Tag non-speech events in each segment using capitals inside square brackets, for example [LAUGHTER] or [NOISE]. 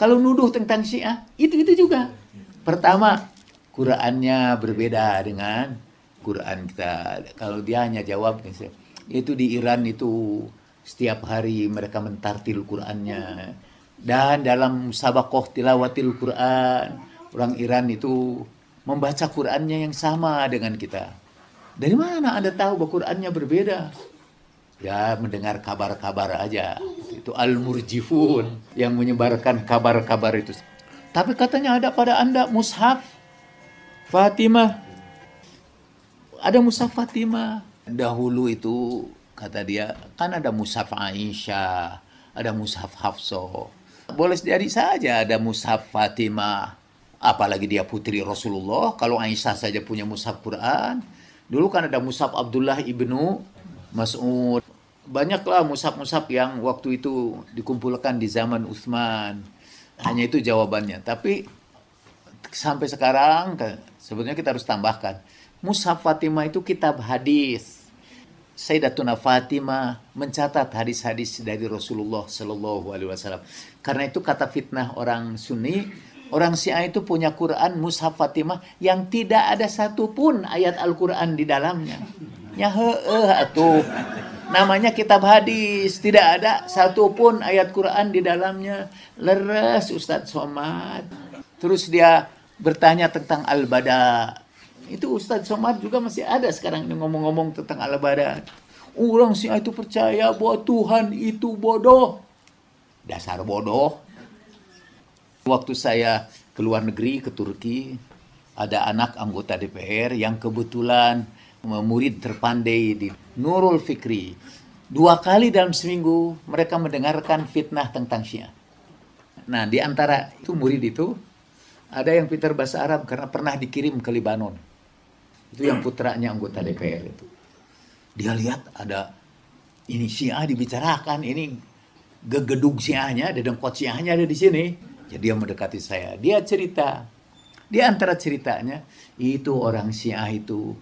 Kalau nuduh tentang Syiah, itu-itu juga. Pertama, Qurannya berbeda dengan Quran kita. Kalau dia hanya jawab, itu di Iran itu setiap hari mereka mentartil Qurannya. Dan dalam sabakoh tilawatil Quran, orang Iran itu membaca Qurannya yang sama dengan kita. Dari mana Anda tahu bahwa Qurannya berbeda? Ya, mendengar kabar-kabar aja itu al-murjifun yang menyebarkan kabar-kabar itu. Tapi katanya ada pada Anda mushaf Fatimah. Ada mushaf Fatimah. Dahulu itu kata dia kan ada mushaf Aisyah, ada mushaf Hafsah. Boleh jadi saja ada mushaf Fatimah. Apalagi dia putri Rasulullah, kalau Aisyah saja punya mushaf Quran. Dulu kan ada mushaf Abdullah ibnu Mas'ud banyaklah musab-musab yang waktu itu dikumpulkan di zaman Utsman. Hanya itu jawabannya. Tapi sampai sekarang sebetulnya kita harus tambahkan. musafatima Fatimah itu kitab hadis. Sayyidatuna Fatimah mencatat hadis-hadis dari Rasulullah Shallallahu Alaihi Wasallam. Karena itu kata fitnah orang Sunni, orang Syiah itu punya Quran Mushaf Fatimah yang tidak ada satupun ayat Al-Quran di dalamnya nyahe eh atuh namanya kitab hadis tidak ada satupun ayat Quran di dalamnya leres Ustadz Somad terus dia bertanya tentang al-bada itu Ustadz Somad juga masih ada sekarang ini ngomong-ngomong tentang al-bada orang sih itu percaya bahwa Tuhan itu bodoh dasar bodoh waktu saya ke luar negeri ke Turki ada anak anggota DPR yang kebetulan murid terpandai di Nurul Fikri. Dua kali dalam seminggu mereka mendengarkan fitnah tentang Syiah. Nah, di antara itu murid itu ada yang pintar bahasa Arab karena pernah dikirim ke Lebanon. Itu yang putranya anggota DPR itu. Dia lihat ada ini Syiah dibicarakan, ini gegedug Syiahnya, ada dengkot Syiahnya ada di sini. Jadi ya, dia mendekati saya. Dia cerita. Di antara ceritanya, itu orang Syiah itu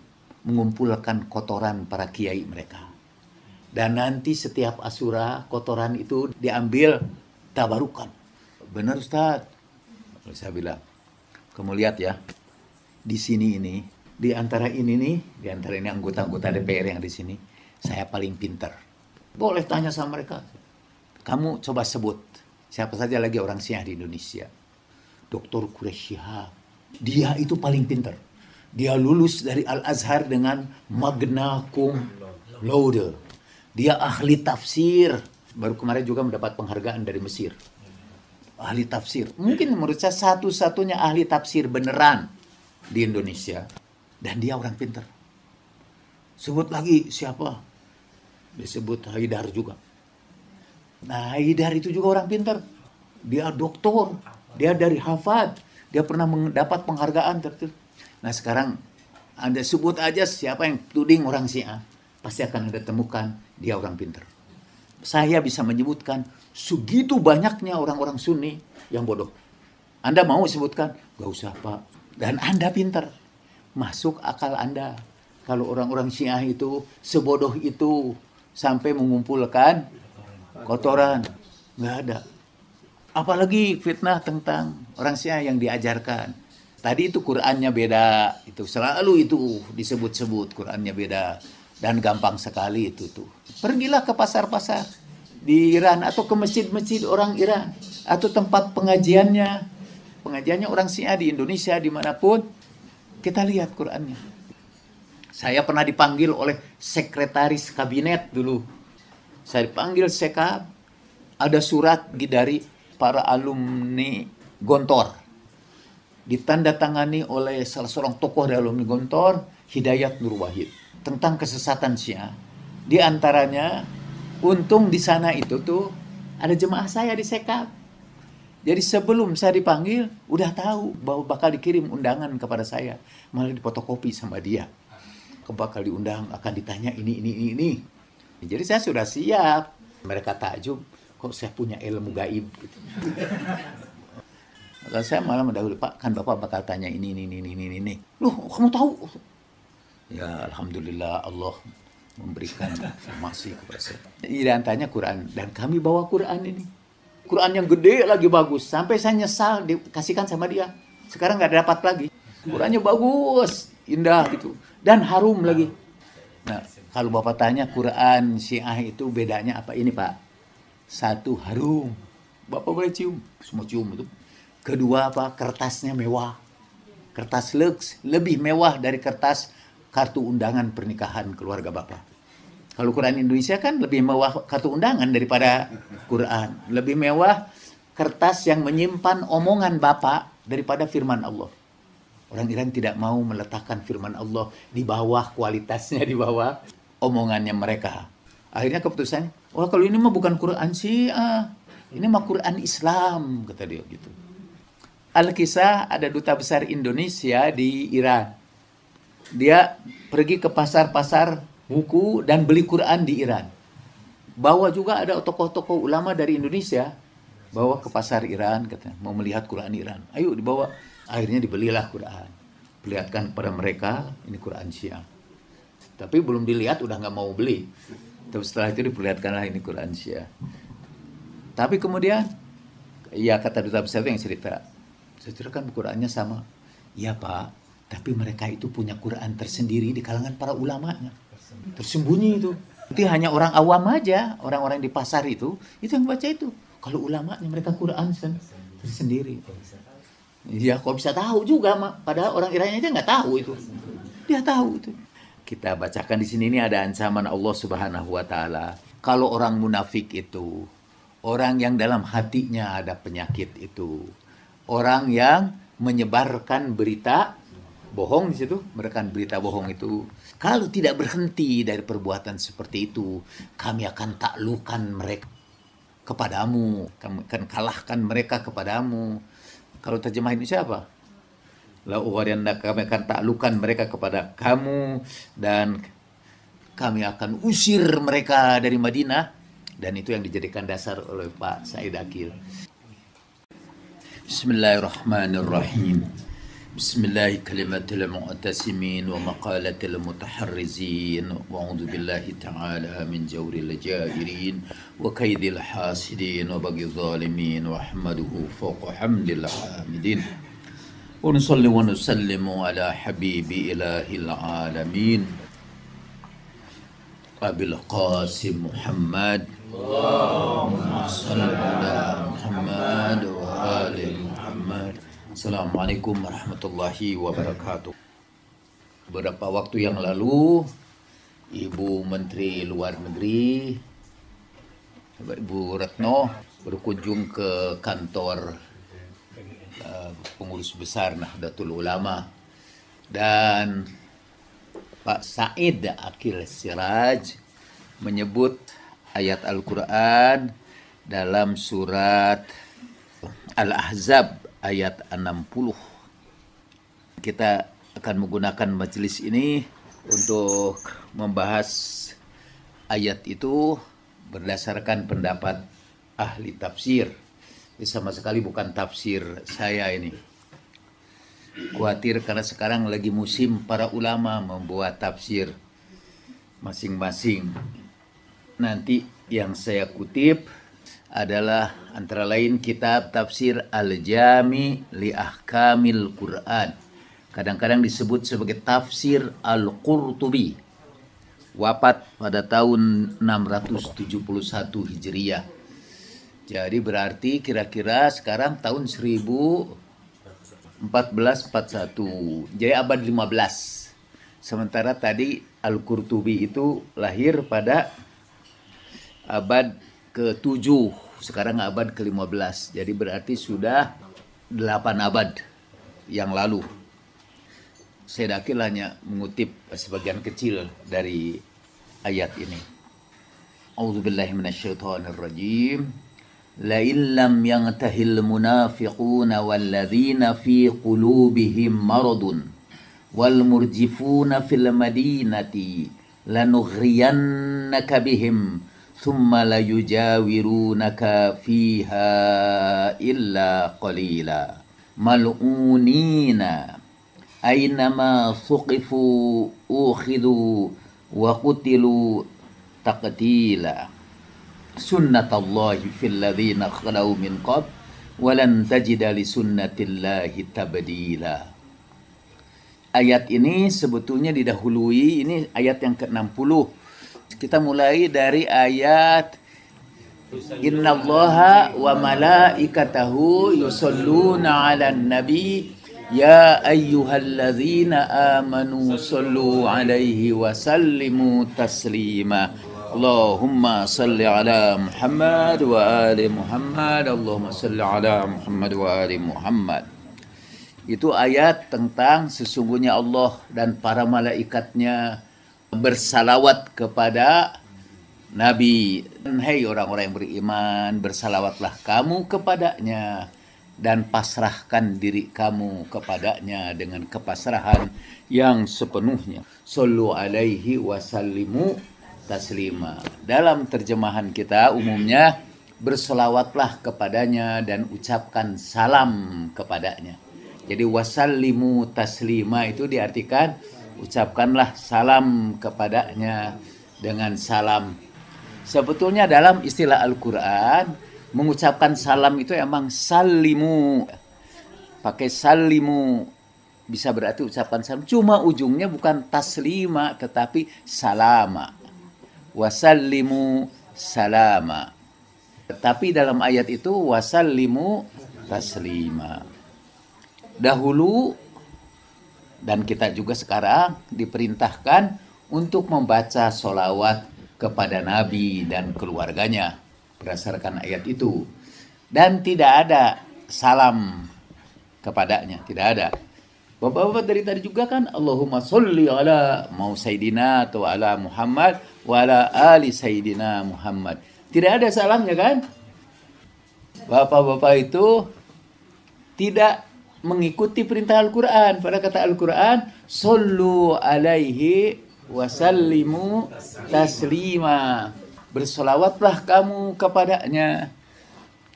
mengumpulkan kotoran para kiai mereka. Dan nanti setiap asura kotoran itu diambil tabarukan. Benar Ustaz? Saya bilang, kamu lihat ya, di sini ini, di antara ini nih, di antara ini anggota-anggota DPR yang di sini, saya paling pinter. Boleh tanya sama mereka. Kamu coba sebut siapa saja lagi orang siang di Indonesia. Dr. kureshiha Dia itu paling pinter dia lulus dari Al-Azhar dengan magna cum laude. Dia ahli tafsir. Baru kemarin juga mendapat penghargaan dari Mesir. Ahli tafsir. Mungkin menurut saya satu-satunya ahli tafsir beneran di Indonesia. Dan dia orang pinter. Sebut lagi siapa? Disebut Haidar juga. Nah Haidar itu juga orang pinter. Dia doktor. Dia dari hafad. Dia pernah mendapat penghargaan tertentu Nah sekarang Anda sebut aja siapa yang tuding orang Syiah pasti akan Anda temukan dia orang pinter. Saya bisa menyebutkan segitu banyaknya orang-orang Sunni yang bodoh. Anda mau sebutkan? Gak usah Pak. Dan Anda pinter. Masuk akal Anda. Kalau orang-orang Syiah itu sebodoh itu sampai mengumpulkan kotoran. Nggak ada. Apalagi fitnah tentang orang Syiah yang diajarkan Tadi itu Qurannya beda, itu selalu itu disebut-sebut Qurannya beda dan gampang sekali itu tuh. Pergilah ke pasar-pasar di Iran atau ke masjid-masjid orang Iran atau tempat pengajiannya, pengajiannya orang Syiah di Indonesia dimanapun kita lihat Qurannya. Saya pernah dipanggil oleh sekretaris kabinet dulu. Saya dipanggil sekap, ada surat dari para alumni Gontor ditandatangani oleh salah seorang tokoh dalam Gontor, Hidayat Nur Wahid, tentang kesesatan Syiah. Di antaranya, untung di sana itu tuh ada jemaah saya di sekap. Jadi sebelum saya dipanggil, udah tahu bahwa bakal dikirim undangan kepada saya. Malah dipotokopi sama dia. Bakal diundang, akan ditanya ini, ini, ini, ini. Ya, jadi saya sudah siap. Mereka takjub, kok saya punya ilmu gaib. Kalau saya malah mendahului, Pak, kan Bapak bakal tanya ini, ini, ini, ini, ini. Loh, kamu tahu? Ya, Alhamdulillah Allah memberikan informasi kepada saya. Iya tanya Quran. Dan kami bawa Quran ini. Quran yang gede lagi bagus. Sampai saya nyesal dikasihkan sama dia. Sekarang nggak dapat lagi. Qurannya bagus, indah gitu. Dan harum lagi. Nah, kalau Bapak tanya Quran Syiah itu bedanya apa ini Pak? Satu harum. Bapak boleh cium. Semua cium itu. Kedua apa? Kertasnya mewah. Kertas lux lebih mewah dari kertas kartu undangan pernikahan keluarga Bapak. Kalau Quran Indonesia kan lebih mewah kartu undangan daripada Quran. Lebih mewah kertas yang menyimpan omongan Bapak daripada firman Allah. Orang Iran tidak mau meletakkan firman Allah di bawah kualitasnya, di bawah omongannya mereka. Akhirnya keputusannya, wah oh, kalau ini mah bukan Quran sih, ah. ini mah Quran Islam, kata dia gitu. Alkisah ada duta besar Indonesia di Iran. Dia pergi ke pasar-pasar buku dan beli Quran di Iran. Bawa juga ada tokoh-tokoh ulama dari Indonesia bawa ke pasar Iran katanya mau melihat Quran Iran. Ayo dibawa. Akhirnya dibelilah Quran. Perlihatkan kepada mereka ini Quran Syiah. Tapi belum dilihat udah nggak mau beli. Tapi setelah itu diperlihatkanlah ini Quran Syiah. Tapi kemudian ya kata duta besar itu yang cerita saudara kan Qurannya sama. Ya Pak, tapi mereka itu punya Quran tersendiri di kalangan para ulamanya. Tersembunyi itu. Itu hanya orang awam aja, orang-orang di pasar itu, itu yang baca itu. Kalau ulamanya mereka Quran sen tersendiri. Ya kok bisa tahu juga, Mak. Padahal orang Iran aja nggak tahu itu. Dia tahu itu. Kita bacakan di sini ini ada ancaman Allah Subhanahu wa taala. Kalau orang munafik itu, orang yang dalam hatinya ada penyakit itu, orang yang menyebarkan berita bohong di situ, merekan berita bohong itu. Kalau tidak berhenti dari perbuatan seperti itu, kami akan taklukan mereka kepadamu, kami akan kalahkan mereka kepadamu. Kalau terjemah ini siapa? La kami akan taklukan mereka kepada kamu dan kami akan usir mereka dari Madinah dan itu yang dijadikan dasar oleh Pak Said Akil. بسم الله الرحمن الرحيم بسم الله كلمة المعتسمين ومقالة المتحرزين وأعوذ بالله تعالى من جور الجائرين وكيد الحاسدين وبقي الظالمين وأحمده فوق حمد الحامدين ونصلي ونسلم على حبيب إله العالمين أبي القاسم محمد اللهم صل على محمد Assalamualaikum warahmatullahi wabarakatuh Beberapa waktu yang lalu Ibu Menteri Luar Negeri Ibu Retno berkunjung ke kantor eh, pengurus besar Nahdlatul Ulama dan Pak Said Akil Siraj menyebut ayat Al-Quran dalam surat Al-Ahzab ayat 60. Kita akan menggunakan majelis ini untuk membahas ayat itu berdasarkan pendapat ahli tafsir. Ini sama sekali bukan tafsir saya ini. Khawatir karena sekarang lagi musim para ulama membuat tafsir masing-masing. Nanti yang saya kutip adalah antara lain kitab tafsir Al-Jami li Ahkamil Quran. Kadang-kadang disebut sebagai tafsir Al-Qurtubi. Wafat pada tahun 671 Hijriah. Jadi berarti kira-kira sekarang tahun 1441. Jadi abad 15. Sementara tadi Al-Qurtubi itu lahir pada abad ke-7 sekarang abad ke-15 jadi berarti sudah 8 abad yang lalu saya dakil hanya mengutip sebagian kecil dari ayat ini A'udzubillahi la illam لم ينته المنافقون والذين في قلوبهم مرض والمرجفون fil madinati لنغرينك بهم ثم لا يجاورونك فيها إلا qalila mal'unina أينما suqifu أخذوا وقتلوا تقتيلا سنة الله في الذين khalau من qab ولن تجد لسنة الله tabdila ayat ini sebetulnya didahului ini ayat yang ke-60 kita mulai dari ayat Inna allaha wa malaikatahu yusalluna ala nabi Ya ayyuhallazina amanu sallu alaihi wa sallimu taslima Allahumma salli ala Muhammad wa ali Muhammad Allahumma salli ala Muhammad wa ali Muhammad Itu ayat tentang sesungguhnya Allah dan para malaikatnya bersalawat kepada Nabi. Dan hei orang-orang yang beriman, bersalawatlah kamu kepadanya dan pasrahkan diri kamu kepadanya dengan kepasrahan yang sepenuhnya. Sallu alaihi wasallimu taslima. Dalam terjemahan kita umumnya bersalawatlah kepadanya dan ucapkan salam kepadanya. Jadi wasallimu taslima itu diartikan ucapkanlah salam kepadanya dengan salam. Sebetulnya dalam istilah Al-Quran, mengucapkan salam itu emang salimu. Pakai salimu. Bisa berarti ucapan salam. Cuma ujungnya bukan taslima, tetapi salama. Wasallimu salama. Tetapi dalam ayat itu wasallimu taslima. Dahulu dan kita juga sekarang diperintahkan untuk membaca solawat kepada Nabi dan keluarganya berdasarkan ayat itu. Dan tidak ada salam kepadanya, tidak ada. Bapak-bapak dari tadi juga kan Allahumma sholli ala mau Sayyidina atau ala Muhammad wa ala ali Sayyidina Muhammad. Tidak ada salamnya kan? Bapak-bapak itu tidak mengikuti perintah Al-Quran. Pada kata Al-Quran, Sallu alaihi wasallimu taslima. Bersolawatlah kamu kepadanya.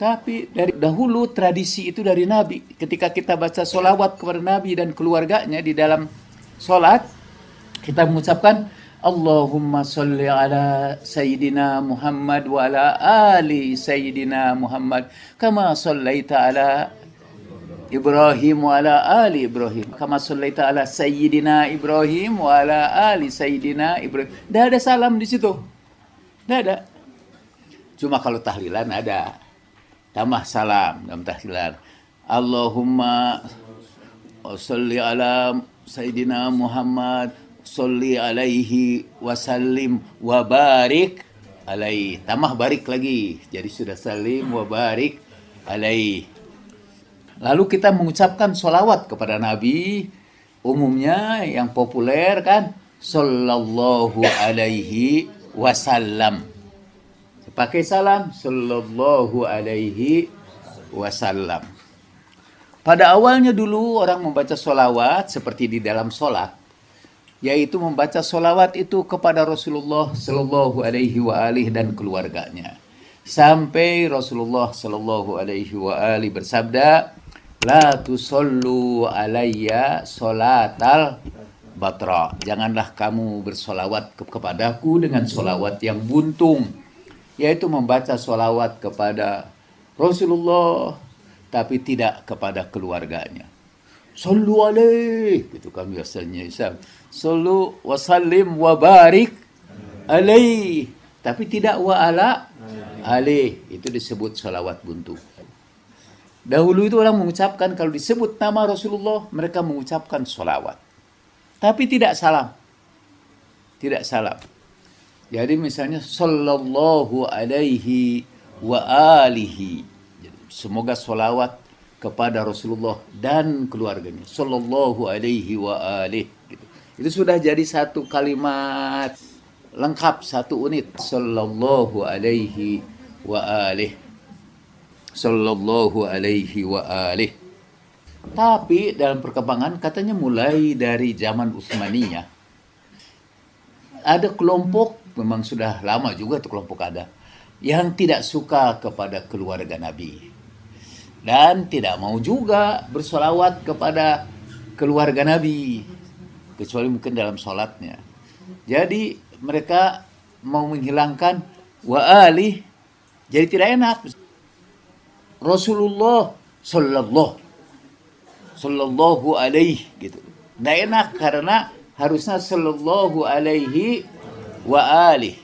Tapi dari dahulu tradisi itu dari Nabi. Ketika kita baca solawat kepada Nabi dan keluarganya di dalam solat, kita mengucapkan Allahumma salli ala Sayyidina Muhammad wa ala ali Sayyidina Muhammad kama sallaita ala Ibrahim wa ala ali Ibrahim. Kama sallaita ala sayyidina Ibrahim wa ala ali sayyidina Ibrahim. Tidak ada salam di situ. Tidak ada. Cuma kalau tahlilan ada. Tambah salam dalam tahlilan. Allahumma salli ala sayyidina Muhammad salli alaihi wasallim wa barik alaihi. Tambah barik lagi. Jadi sudah salim wa barik alaihi Lalu kita mengucapkan sholawat kepada Nabi, umumnya yang populer kan, Sallallahu alaihi wasallam. Pakai salam, Sallallahu alaihi wasallam. Pada awalnya dulu orang membaca solawat seperti di dalam sholat, yaitu membaca solawat itu kepada Rasulullah sallallahu Alaihi Wasallam dan keluarganya. Sampai Rasulullah sallallahu Alaihi Wasallam bersabda, La tusollu alayya solatal batra. Janganlah kamu bersolawat ke kepadaku dengan solawat yang buntung. Yaitu membaca solawat kepada Rasulullah. Tapi tidak kepada keluarganya. Sallu alaih. itu kan biasanya Islam. Sallu wa sallim wa barik alaih. Tapi tidak wa ala alaih. Itu disebut solawat buntung. Dahulu itu orang mengucapkan kalau disebut nama Rasulullah mereka mengucapkan sholawat. Tapi tidak salam. Tidak salam. Jadi misalnya sallallahu alaihi wa alihi. Semoga sholawat kepada Rasulullah dan keluarganya. Sallallahu alaihi wa alih. Gitu. Itu sudah jadi satu kalimat lengkap, satu unit. Sallallahu alaihi wa alih. Sallallahu alaihi wa alih. Tapi dalam perkembangan katanya mulai dari zaman Utsmaniyah ada kelompok memang sudah lama juga tuh kelompok ada yang tidak suka kepada keluarga Nabi dan tidak mau juga bersolawat kepada keluarga Nabi kecuali mungkin dalam sholatnya jadi mereka mau menghilangkan wa ali jadi tidak enak Rasulullah Sallallahu Sallallahu alaihi gitu. Nggak enak karena harusnya Sallallahu alaihi wa alih.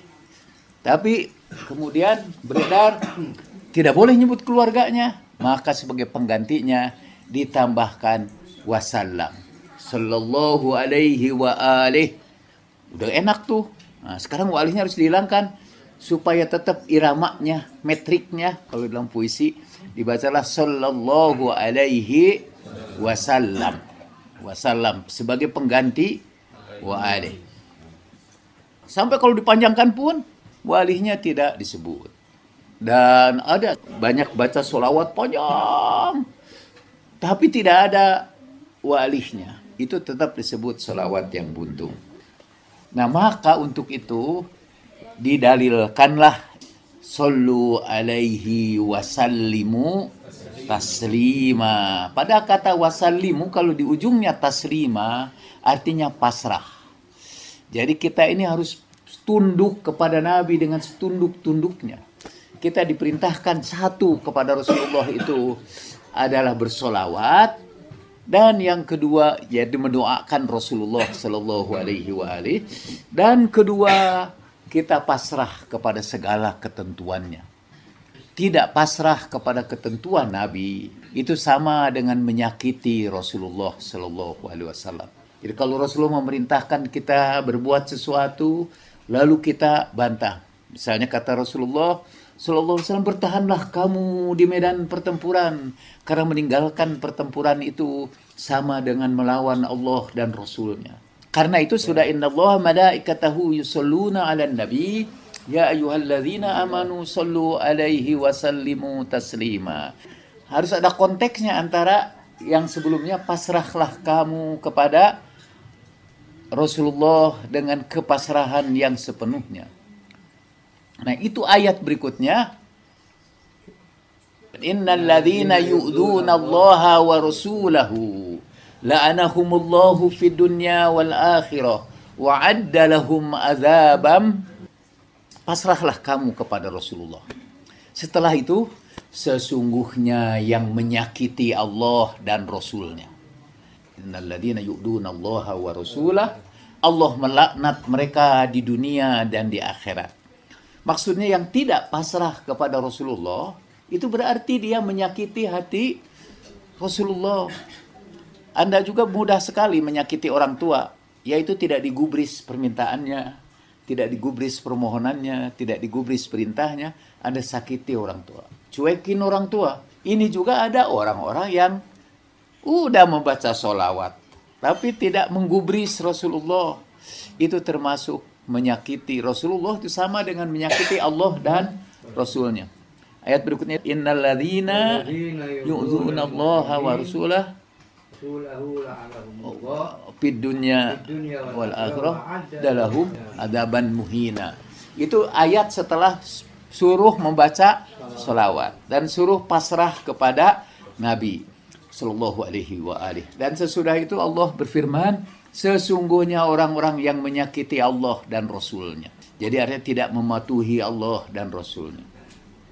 Tapi kemudian beredar [CLEARS THROAT] tidak boleh nyebut keluarganya. Maka sebagai penggantinya ditambahkan wasallam. Sallallahu alaihi wa alih. Udah enak tuh. Nah, sekarang wa alihnya harus dihilangkan supaya tetap iramanya, metriknya kalau dalam puisi dibacalah sallallahu alaihi wasallam. Wasallam sebagai pengganti wa alih. Sampai kalau dipanjangkan pun walihnya tidak disebut. Dan ada banyak baca solawat panjang tapi tidak ada walihnya. Itu tetap disebut solawat yang buntung. Nah maka untuk itu didalilkanlah Sallu alaihi wasallimu taslima. Pada kata wasallimu kalau di ujungnya taslima artinya pasrah. Jadi kita ini harus tunduk kepada Nabi dengan setunduk-tunduknya. Kita diperintahkan satu kepada Rasulullah itu adalah bersolawat dan yang kedua yaitu mendoakan Rasulullah Shallallahu Alaihi Wasallam dan kedua kita pasrah kepada segala ketentuannya. Tidak pasrah kepada ketentuan Nabi itu sama dengan menyakiti Rasulullah Shallallahu Alaihi Wasallam. Jadi kalau Rasulullah memerintahkan kita berbuat sesuatu, lalu kita bantah. Misalnya kata Rasulullah Sallallahu Alaihi Wasallam, bertahanlah kamu di medan pertempuran karena meninggalkan pertempuran itu sama dengan melawan Allah dan Rasulnya. Karena itu sudah ya. Allah malaikatahu yusalluna ala nabi ya ayuhalladzina amanu sallu alaihi wa sallimu taslima. Harus ada konteksnya antara yang sebelumnya pasrahlah kamu kepada Rasulullah dengan kepasrahan yang sepenuhnya. Nah, itu ayat berikutnya Innal ladhina yu'duna Allah wa rasulahu la'anahumullahu fid dunya wal akhirah wa adda lahum azabam pasrahlah kamu kepada Rasulullah setelah itu sesungguhnya yang menyakiti Allah dan Rasulnya innalladzina yu'duna Allah wa rasulah Allah melaknat mereka di dunia dan di akhirat maksudnya yang tidak pasrah kepada Rasulullah itu berarti dia menyakiti hati Rasulullah anda juga mudah sekali menyakiti orang tua, yaitu tidak digubris permintaannya, tidak digubris permohonannya, tidak digubris perintahnya, Anda sakiti orang tua. Cuekin orang tua. Ini juga ada orang-orang yang udah membaca solawat, tapi tidak menggubris Rasulullah. Itu termasuk menyakiti Rasulullah itu sama dengan menyakiti Allah dan Rasulnya. Ayat berikutnya, Innal ladhina Allah wa rasulah Oh, fid dunya wal akhirah dalahum adaban muhina. Itu ayat setelah suruh membaca selawat dan suruh pasrah kepada Nabi sallallahu alaihi wa alihi Dan sesudah itu Allah berfirman, sesungguhnya orang-orang yang menyakiti Allah dan Rasulnya. Jadi artinya tidak mematuhi Allah dan Rasulnya.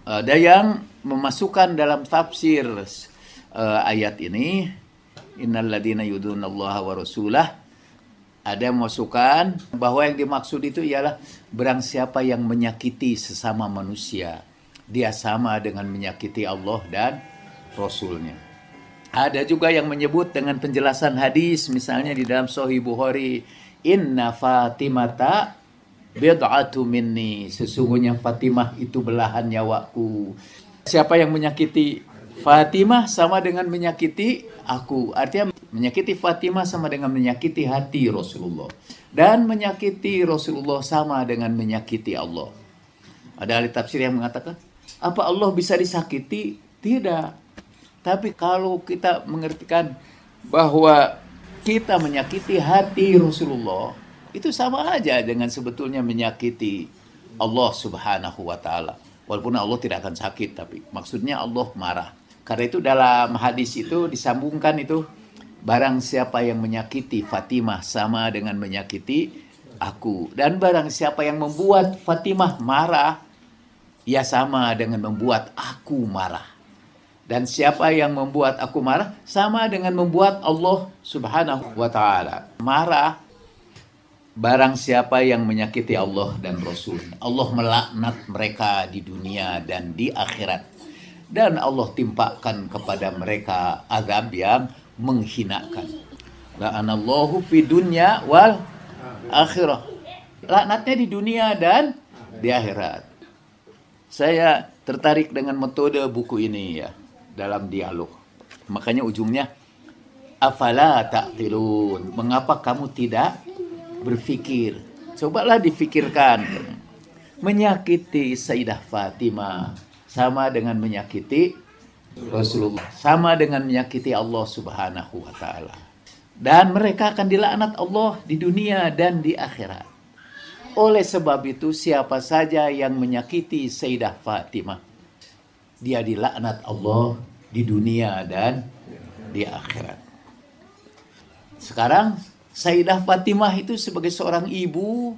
Ada yang memasukkan dalam tafsir eh, ayat ini innalladzina yudunallaha wa rasulah ada masukan bahwa yang dimaksud itu ialah berang siapa yang menyakiti sesama manusia dia sama dengan menyakiti Allah dan Rasulnya ada juga yang menyebut dengan penjelasan hadis misalnya di dalam Sahih Bukhari inna Fatimata bid'atu minni sesungguhnya Fatimah itu belahan nyawaku siapa yang menyakiti Fatimah sama dengan menyakiti aku. Artinya menyakiti Fatimah sama dengan menyakiti hati Rasulullah. Dan menyakiti Rasulullah sama dengan menyakiti Allah. Ada ahli tafsir yang mengatakan, apa Allah bisa disakiti? Tidak. Tapi kalau kita mengertikan bahwa kita menyakiti hati Rasulullah, itu sama aja dengan sebetulnya menyakiti Allah Subhanahu wa taala. Walaupun Allah tidak akan sakit, tapi maksudnya Allah marah. Karena itu dalam hadis itu disambungkan itu barang siapa yang menyakiti Fatimah sama dengan menyakiti aku dan barang siapa yang membuat Fatimah marah ia sama dengan membuat aku marah. Dan siapa yang membuat aku marah sama dengan membuat Allah Subhanahu wa taala marah. Barang siapa yang menyakiti Allah dan Rasul, Allah melaknat mereka di dunia dan di akhirat dan Allah timpakan kepada mereka azab yang menghinakan. La'anallahu fi dunya wal akhirah. Laknatnya di dunia dan di akhirat. Saya tertarik dengan metode buku ini ya dalam dialog. Makanya ujungnya afala ta'qilun. Mengapa kamu tidak berpikir? Cobalah difikirkan. Menyakiti Sayyidah Fatimah sama dengan menyakiti Rasulullah sama dengan menyakiti Allah Subhanahu wa taala dan mereka akan dilaknat Allah di dunia dan di akhirat oleh sebab itu siapa saja yang menyakiti Sayyidah Fatimah dia dilaknat Allah di dunia dan di akhirat sekarang Sayyidah Fatimah itu sebagai seorang ibu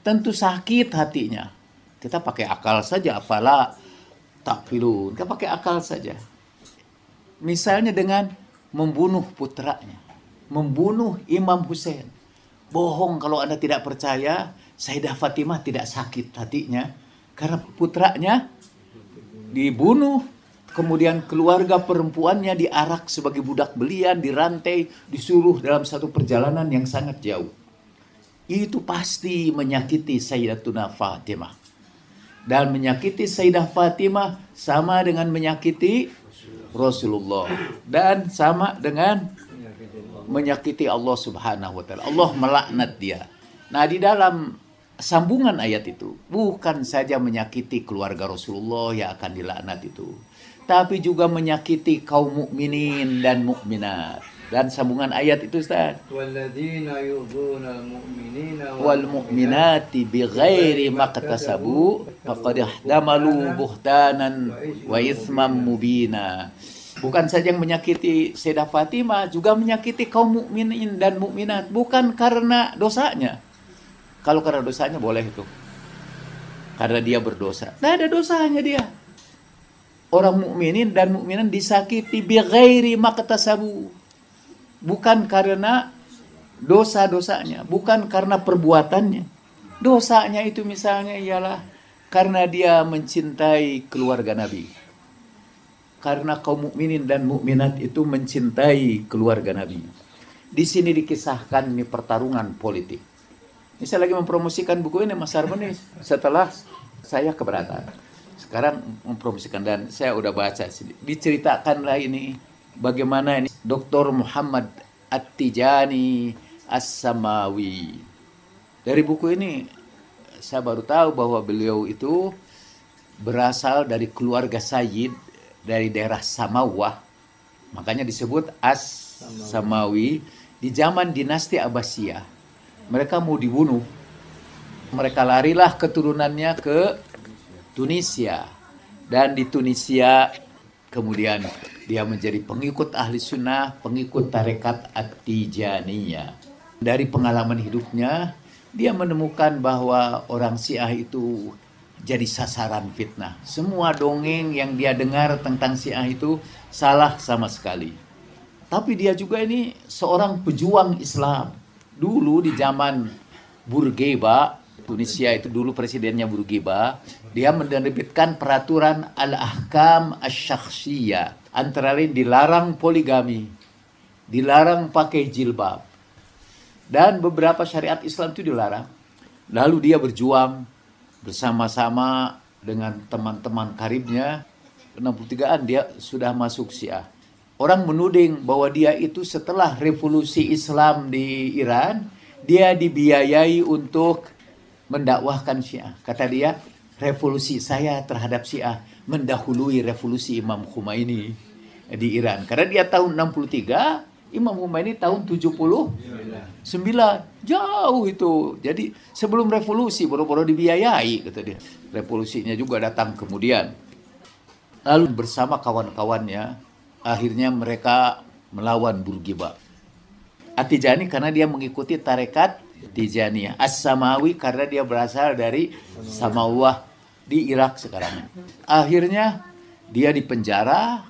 tentu sakit hatinya kita pakai akal saja apalah Tak takfilun. Kan pakai akal saja. Misalnya dengan membunuh putranya, membunuh Imam Hussein. Bohong kalau Anda tidak percaya, Sayyidah Fatimah tidak sakit hatinya karena putranya dibunuh. Kemudian keluarga perempuannya diarak sebagai budak belian, dirantai, disuruh dalam satu perjalanan yang sangat jauh. Itu pasti menyakiti Sayyidatuna Fatimah. Dan menyakiti Sayyidah Fatimah sama dengan menyakiti Rasulullah. Dan sama dengan menyakiti Allah subhanahu wa ta'ala. Allah melaknat dia. Nah di dalam sambungan ayat itu bukan saja menyakiti keluarga Rasulullah yang akan dilaknat itu, tapi juga menyakiti kaum mukminin dan mukminat dan sambungan ayat itu Ustaz. wal mu'minati bighairi maqtasabu faqad ihtamalu buhtanan wa mubina. Bukan saja yang menyakiti Sayyidah Fatimah, juga menyakiti kaum mukminin dan mukminat bukan karena dosanya. Kalau karena dosanya boleh itu. Karena dia berdosa. Tidak ada dosanya dia. Orang mukminin dan mukminan disakiti bighairi maqtasabu bukan karena dosa-dosanya, bukan karena perbuatannya. Dosanya itu misalnya ialah karena dia mencintai keluarga Nabi. Karena kaum mukminin dan mukminat itu mencintai keluarga Nabi. Di sini dikisahkan ini pertarungan politik. Ini saya lagi mempromosikan buku ini Mas Harmonis setelah saya keberatan. Sekarang mempromosikan dan saya udah baca sini. Diceritakanlah ini bagaimana ini Dr. Muhammad At-Tijani As-Samawi. Dari buku ini saya baru tahu bahwa beliau itu berasal dari keluarga Sayyid dari daerah Samawah. Makanya disebut As-Samawi di zaman dinasti Abbasiyah. Mereka mau dibunuh. Mereka larilah keturunannya ke Tunisia. Dan di Tunisia kemudian dia menjadi pengikut ahli sunnah, pengikut tarekat at-tijaniyah. Dari pengalaman hidupnya, dia menemukan bahwa orang Syiah itu jadi sasaran fitnah. Semua dongeng yang dia dengar tentang Syiah itu salah sama sekali. Tapi dia juga ini seorang pejuang Islam. Dulu di zaman Burgeba, Tunisia itu dulu presidennya Bourguiba, dia menerbitkan peraturan al-ahkam asyakhsiyah. Antara lain dilarang poligami, dilarang pakai jilbab. Dan beberapa syariat Islam itu dilarang. Lalu dia berjuang bersama-sama dengan teman-teman karibnya. 63-an dia sudah masuk Syiah. Orang menuding bahwa dia itu setelah revolusi Islam di Iran, dia dibiayai untuk mendakwahkan Syiah. Kata dia, revolusi saya terhadap Syiah mendahului revolusi Imam Khomeini di Iran. Karena dia tahun 63, Imam Khomeini tahun 79. Jauh itu. Jadi sebelum revolusi baru-baru dibiayai kata dia. Revolusinya juga datang kemudian. Lalu bersama kawan-kawannya akhirnya mereka melawan Burgiba. Atijani karena dia mengikuti tarekat Tijaniyah. As-Samawi karena dia berasal dari Samawah di Irak sekarang. Akhirnya dia dipenjara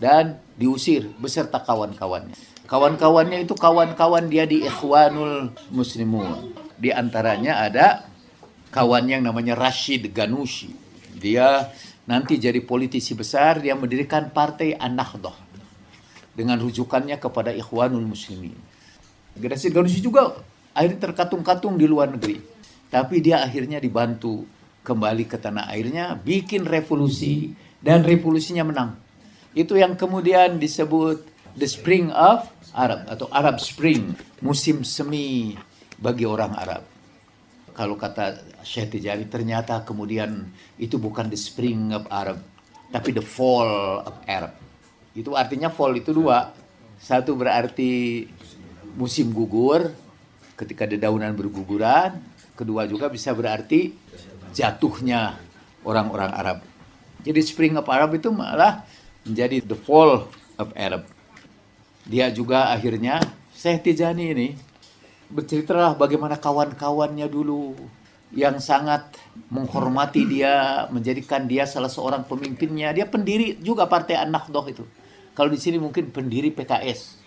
dan diusir beserta kawan-kawannya. Kawan-kawannya itu kawan-kawan dia di Ikhwanul Muslimun. Di antaranya ada kawan yang namanya Rashid Ganushi. Dia nanti jadi politisi besar, dia mendirikan partai An-Nahdoh dengan rujukannya kepada Ikhwanul Muslimin. Rashid Ganushi juga akhirnya terkatung-katung di luar negeri. Tapi dia akhirnya dibantu kembali ke tanah airnya, bikin revolusi, dan revolusinya menang. Itu yang kemudian disebut The Spring of Arab atau Arab Spring, musim semi bagi orang Arab. Kalau kata Syekh Tijari, ternyata kemudian itu bukan The Spring of Arab, tapi The Fall of Arab. Itu artinya fall itu dua. Satu berarti musim gugur, ketika dedaunan berguguran, kedua juga bisa berarti jatuhnya orang-orang Arab. Jadi Spring of Arab itu malah menjadi the fall of Arab. Dia juga akhirnya Syekh Tijani ini berceritalah bagaimana kawan-kawannya dulu yang sangat menghormati dia, menjadikan dia salah seorang pemimpinnya. Dia pendiri juga partai an itu. Kalau di sini mungkin pendiri PKS.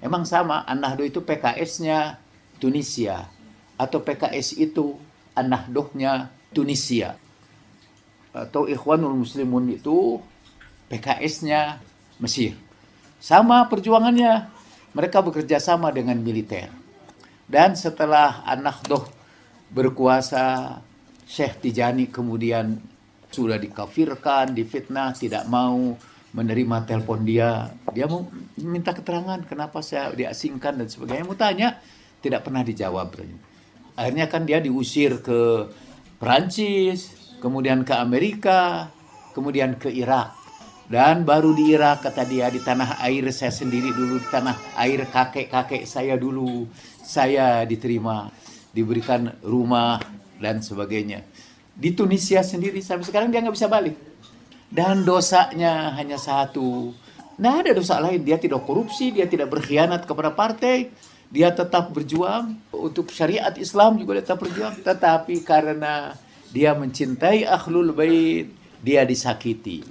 Emang sama, an itu PKS-nya Tunisia atau PKS itu anak dohnya Tunisia atau Ikhwanul Muslimun itu PKS-nya Mesir. Sama perjuangannya, mereka bekerja sama dengan militer. Dan setelah anak doh berkuasa, Syekh Tijani kemudian sudah dikafirkan, difitnah, tidak mau menerima telepon dia. Dia mau minta keterangan kenapa saya diasingkan dan sebagainya. Mau tanya, tidak pernah dijawab. Akhirnya kan dia diusir ke Perancis, kemudian ke Amerika, kemudian ke Irak. Dan baru di Irak kata dia di tanah air saya sendiri dulu di tanah air kakek-kakek saya dulu saya diterima diberikan rumah dan sebagainya. Di Tunisia sendiri sampai sekarang dia nggak bisa balik. Dan dosanya hanya satu. Nah ada dosa lain dia tidak korupsi dia tidak berkhianat kepada partai dia tetap berjuang untuk syariat Islam juga tetap berjuang tetapi karena dia mencintai ahlul bait dia disakiti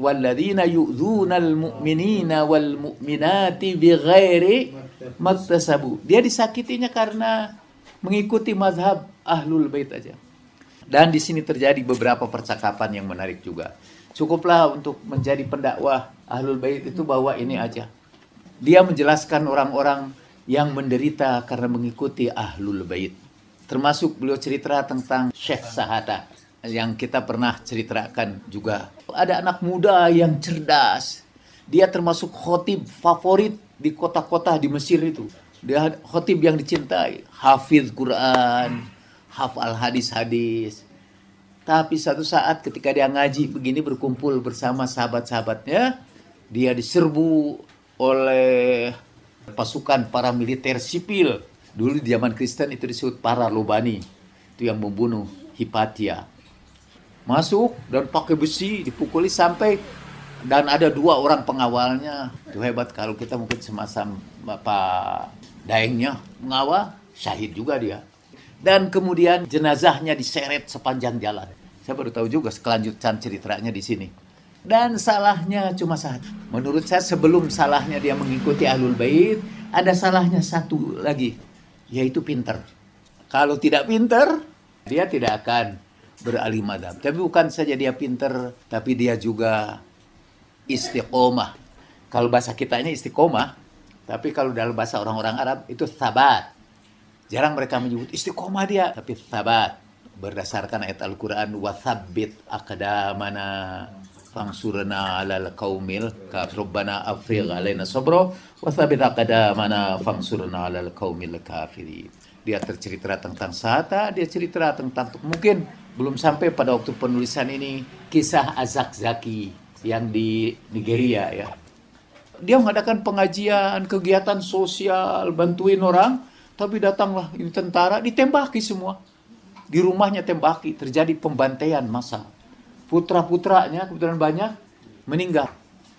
walladzina yu'dzunal mu'minina wal mu'minati bighairi maktasabu dia disakitinya karena mengikuti mazhab ahlul bait aja dan di sini terjadi beberapa percakapan yang menarik juga cukuplah untuk menjadi pendakwah ahlul bait itu bahwa ini aja dia menjelaskan orang-orang yang menderita karena mengikuti ahlul bait. Termasuk beliau cerita tentang Syekh Sahada yang kita pernah ceritakan juga. Ada anak muda yang cerdas. Dia termasuk khotib favorit di kota-kota di Mesir itu. Dia khotib yang dicintai, hafiz Quran, hafal hadis-hadis. Tapi satu saat ketika dia ngaji begini berkumpul bersama sahabat-sahabatnya, dia diserbu oleh pasukan para militer sipil. Dulu di zaman Kristen itu disebut para lobani. Itu yang membunuh Hipatia. Masuk dan pakai besi dipukuli sampai dan ada dua orang pengawalnya. Itu hebat kalau kita mungkin semasa Bapak Daengnya mengawal, syahid juga dia. Dan kemudian jenazahnya diseret sepanjang jalan. Saya baru tahu juga sekelanjutan ceritanya di sini dan salahnya cuma satu. Menurut saya sebelum salahnya dia mengikuti Ahlul Bait, ada salahnya satu lagi, yaitu pinter. Kalau tidak pinter, dia tidak akan beralih madhab. Tapi bukan saja dia pinter, tapi dia juga istiqomah. Kalau bahasa kitanya istiqomah, tapi kalau dalam bahasa orang-orang Arab itu sabat. Jarang mereka menyebut istiqomah dia, tapi sabat berdasarkan ayat Al-Quran wasabbit akadamana fansurna alal qaumil kafir rabbana afrigh alaina sabra wa thabbit aqdamana fansurna alal qaumil dia tercerita tentang Sata, dia cerita tentang mungkin belum sampai pada waktu penulisan ini kisah Azak Zaki yang di Nigeria ya. Dia mengadakan pengajian, kegiatan sosial, bantuin orang, tapi datanglah ini tentara ditembaki semua. Di rumahnya tembaki, terjadi pembantaian massal putra-putranya kebetulan banyak meninggal.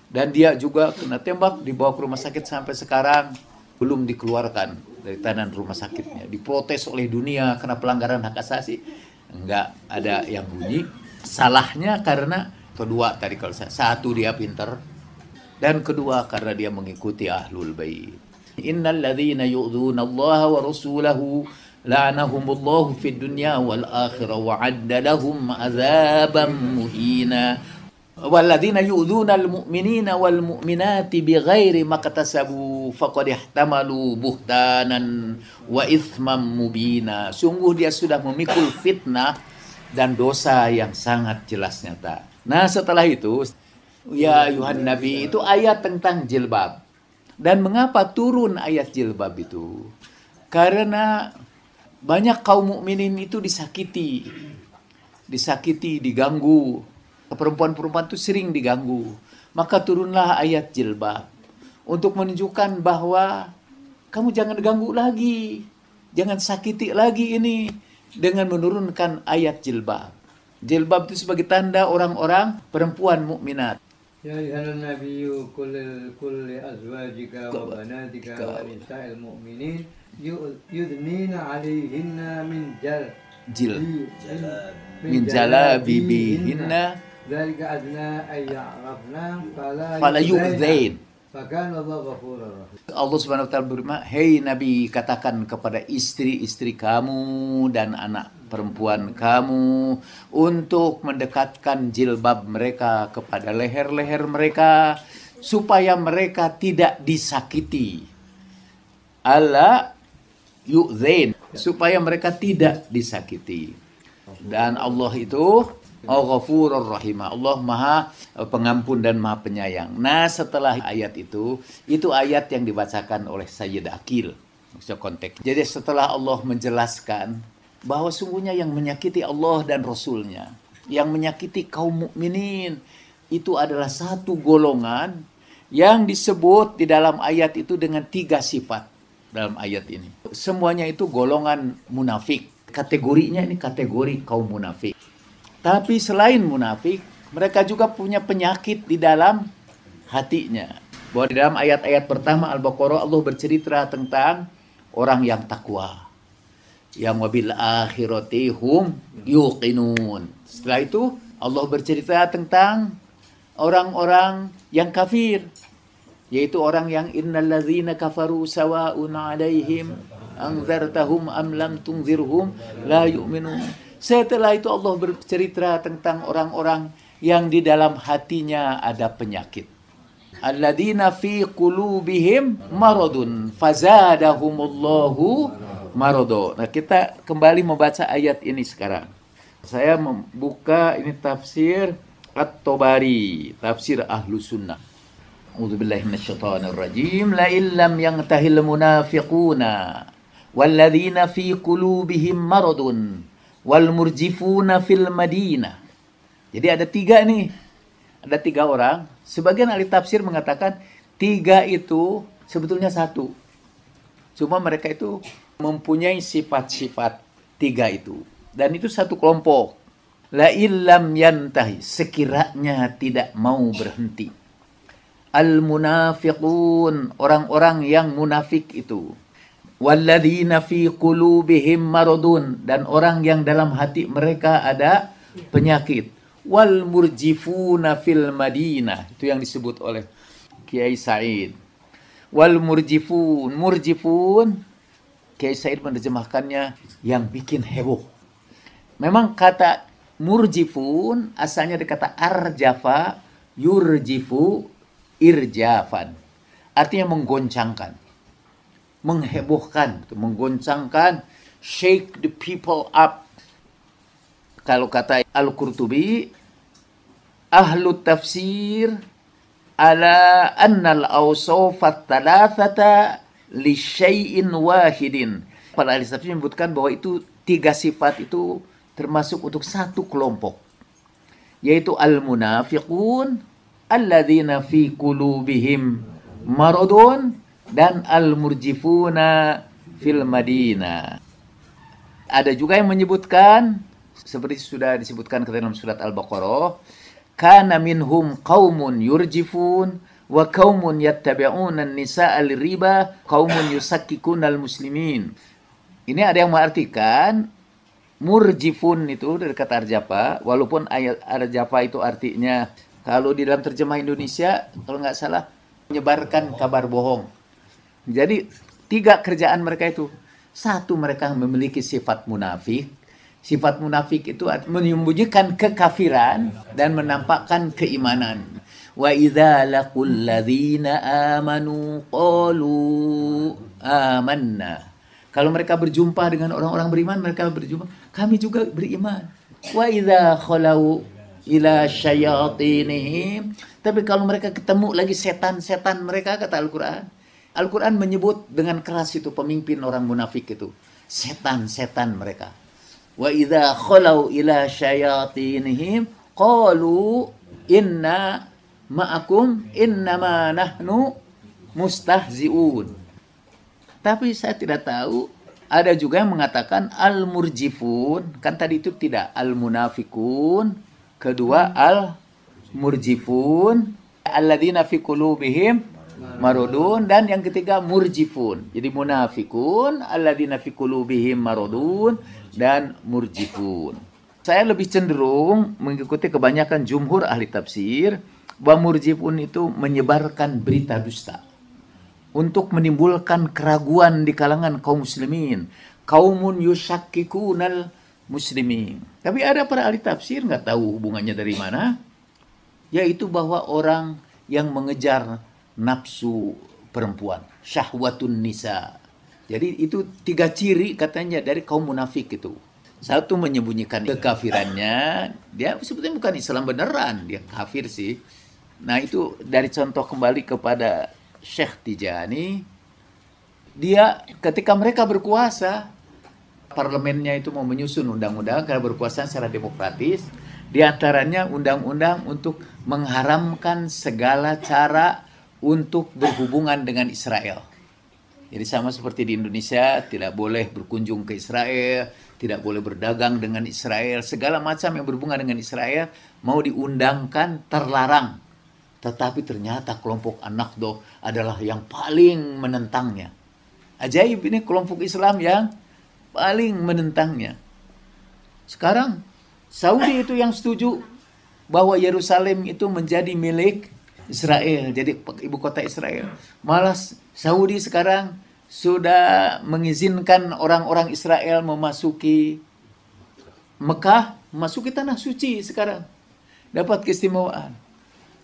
Dan dia juga kena tembak, dibawa ke rumah sakit sampai sekarang belum dikeluarkan dari tahanan rumah sakitnya. Diprotes oleh dunia karena pelanggaran hak asasi. Enggak ada yang bunyi. Salahnya karena kedua tadi kalau saya satu dia pinter dan kedua karena dia mengikuti ahlul bayi Innal ladzina yu'dzuna Allah wa rasulahu la'anahumullahu fid dunya wal akhirah wa adda lahum azaban muhina walladzina yu'dhuna al mu'minina wal mu'minati bighairi maktasabu faqad ihtamalu buhtanan wa ithman mubina sungguh dia sudah memikul fitnah dan dosa yang sangat jelas nyata nah setelah itu ya Yuhan Nabi itu ayat tentang jilbab dan mengapa turun ayat jilbab itu karena banyak kaum mukminin itu disakiti, disakiti, diganggu. Perempuan-perempuan itu sering diganggu. Maka turunlah ayat jilbab untuk menunjukkan bahwa kamu jangan ganggu lagi, jangan sakiti lagi ini dengan menurunkan ayat jilbab. Jilbab itu sebagai tanda orang-orang perempuan mukminat. Ya yudmina alihinna min jal jil min jalabibihinna dalika adna ayya'rafna fala yu'zain Allah Subhanahu wa taala berfirman, "Hei Nabi, katakan kepada istri-istri kamu dan anak perempuan kamu untuk mendekatkan jilbab mereka kepada leher-leher mereka supaya mereka tidak disakiti." Allah yu'zain ya. supaya mereka tidak disakiti. Dan Allah itu ya. al ghafurur rahimah. Allah maha eh, pengampun dan maha penyayang. Nah setelah ayat itu, itu ayat yang dibacakan oleh Sayyid Akil. Maksudnya konteks. Jadi setelah Allah menjelaskan bahwa sungguhnya yang menyakiti Allah dan Rasulnya, yang menyakiti kaum mukminin itu adalah satu golongan yang disebut di dalam ayat itu dengan tiga sifat dalam ayat ini. Semuanya itu golongan munafik. Kategorinya ini kategori kaum munafik. Tapi selain munafik, mereka juga punya penyakit di dalam hatinya. Bahwa di dalam ayat-ayat pertama Al-Baqarah Allah bercerita tentang orang yang takwa. Yang wabil akhirati hum yuqinun. Setelah itu Allah bercerita tentang orang-orang yang kafir yaitu orang yang innalazina kafaru sawa'un 'alaihim anzartahum am lam tunzirhum la yu'minun. Setelah itu Allah bercerita tentang orang-orang yang di dalam hatinya ada penyakit. Alladzina fi qulubihim maradun fazadahumullahu marodo. Nah, kita kembali membaca ayat ini sekarang. Saya membuka ini tafsir At-Tobari, tafsir Ahlu Sunnah. Jadi ada tiga nih. Ada tiga orang. Sebagian ahli tafsir mengatakan tiga itu sebetulnya satu. Cuma mereka itu mempunyai sifat-sifat tiga itu. Dan itu satu kelompok. La illam yantahi. Sekiranya tidak mau berhenti al-munafiqun, orang-orang yang munafik itu. Walladzina fi qulubihim maradun dan orang yang dalam hati mereka ada penyakit. Wal murjifuna fil Madinah. Itu yang disebut oleh Kiai Said. Wal murjifun, murjifun Kiai Said menerjemahkannya yang bikin heboh. Memang kata murjifun asalnya dari kata arjafa, yurjifu irjafan artinya menggoncangkan menghebohkan menggoncangkan shake the people up kalau kata Al-Qurtubi ahlu tafsir ala annal awsofat talafata. li syai'in wahidin para ahli tafsir menyebutkan bahwa itu tiga sifat itu termasuk untuk satu kelompok yaitu al munafiqun alladzina fi qulubihim maradun dan al-murjifuna fil Madinah. Ada juga yang menyebutkan seperti sudah disebutkan ke dalam surat Al-Baqarah, kana minhum qaumun yurjifun wa qaumun yattabi'una an-nisa'a riba qaumun yusakkikuna al-muslimin. Ini ada yang mengartikan murjifun itu dari kata arjapa, walaupun ayat arjapa itu artinya kalau di dalam terjemah Indonesia, kalau nggak salah, menyebarkan kabar bohong. Jadi tiga kerjaan mereka itu. Satu mereka memiliki sifat munafik. Sifat munafik itu menyembunyikan kekafiran dan menampakkan keimanan. Wa idza laqul ladzina amanu qalu amanna. Kalau mereka berjumpa dengan orang-orang beriman, mereka berjumpa, kami juga beriman. Wa idza khalau ila syayatinihim. Tapi kalau mereka ketemu lagi setan-setan mereka kata Al-Qur'an. Al-Qur'an menyebut dengan keras itu pemimpin orang munafik itu. Setan-setan mereka. Wa idza khalau ila syayatinihim qalu inna ma'akum innama nahnu mustahziun. Tapi saya tidak tahu ada juga yang mengatakan al-murjifun, kan tadi itu tidak al-munafikun, Kedua al murjifun alladzina fi qulubihim marodun dan yang ketiga murjifun. Jadi munafikun alladzina fi qulubihim marodun dan murjifun. Saya lebih cenderung mengikuti kebanyakan jumhur ahli tafsir bahwa murjifun itu menyebarkan berita dusta untuk menimbulkan keraguan di kalangan kaum muslimin. Kaumun yusakkikunal muslimin. Tapi ada para ahli tafsir nggak tahu hubungannya dari mana, yaitu bahwa orang yang mengejar nafsu perempuan, syahwatun nisa. Jadi itu tiga ciri katanya dari kaum munafik itu. Satu menyembunyikan kekafirannya, dia sebetulnya bukan Islam beneran, dia kafir sih. Nah itu dari contoh kembali kepada Syekh Tijani, dia ketika mereka berkuasa, parlemennya itu mau menyusun undang-undang karena berkuasa secara demokratis. Di antaranya undang-undang untuk mengharamkan segala cara untuk berhubungan dengan Israel. Jadi sama seperti di Indonesia tidak boleh berkunjung ke Israel, tidak boleh berdagang dengan Israel, segala macam yang berhubungan dengan Israel mau diundangkan terlarang. Tetapi ternyata kelompok Anak doh adalah yang paling menentangnya. Ajaib ini kelompok Islam yang paling menentangnya. Sekarang Saudi itu yang setuju bahwa Yerusalem itu menjadi milik Israel, jadi ibu kota Israel. Malas Saudi sekarang sudah mengizinkan orang-orang Israel memasuki Mekah, memasuki tanah suci sekarang. Dapat keistimewaan.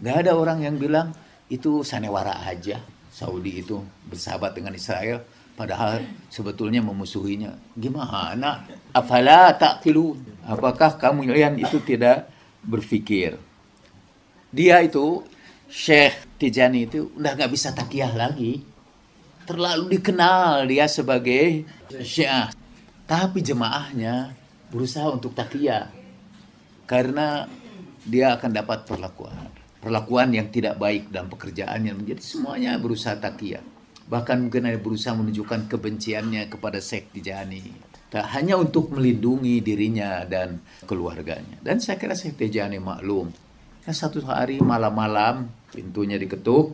Gak ada orang yang bilang itu sanewara aja. Saudi itu bersahabat dengan Israel Padahal sebetulnya memusuhinya. Gimana? Afala taqilu? Apakah kamu kalian itu tidak berpikir? Dia itu Syekh Tijani itu udah nggak bisa takiyah lagi. Terlalu dikenal dia sebagai Syekh, Tapi jemaahnya berusaha untuk takiyah. Karena dia akan dapat perlakuan. Perlakuan yang tidak baik dalam pekerjaannya. Jadi semuanya berusaha takiyah bahkan mungkin ada berusaha menunjukkan kebenciannya kepada sekti Jani tak hanya untuk melindungi dirinya dan keluarganya dan saya kira sekti Jani maklum Nah, satu hari malam-malam pintunya diketuk